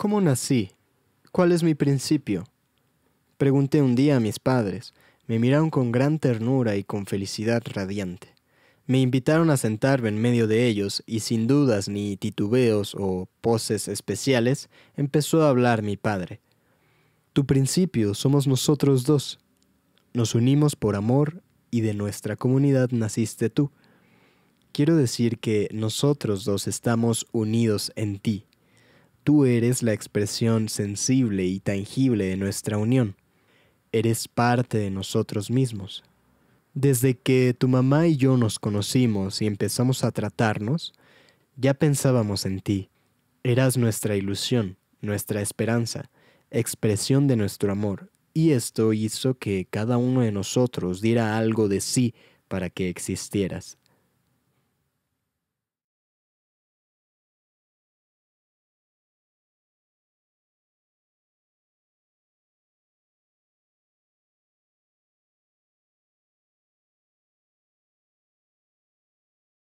¿Cómo nací? ¿Cuál es mi principio? Pregunté un día a mis padres. Me miraron con gran ternura y con felicidad radiante. Me invitaron a sentarme en medio de ellos y sin dudas ni titubeos o poses especiales empezó a hablar mi padre. Tu principio somos nosotros dos. Nos unimos por amor y de nuestra comunidad naciste tú. Quiero decir que nosotros dos estamos unidos en ti. Tú eres la expresión sensible y tangible de nuestra unión. Eres parte de nosotros mismos. Desde que tu mamá y yo nos conocimos y empezamos a tratarnos, ya pensábamos en ti. Eras nuestra ilusión, nuestra esperanza, expresión de nuestro amor, y esto hizo que cada uno de nosotros diera algo de sí para que existieras.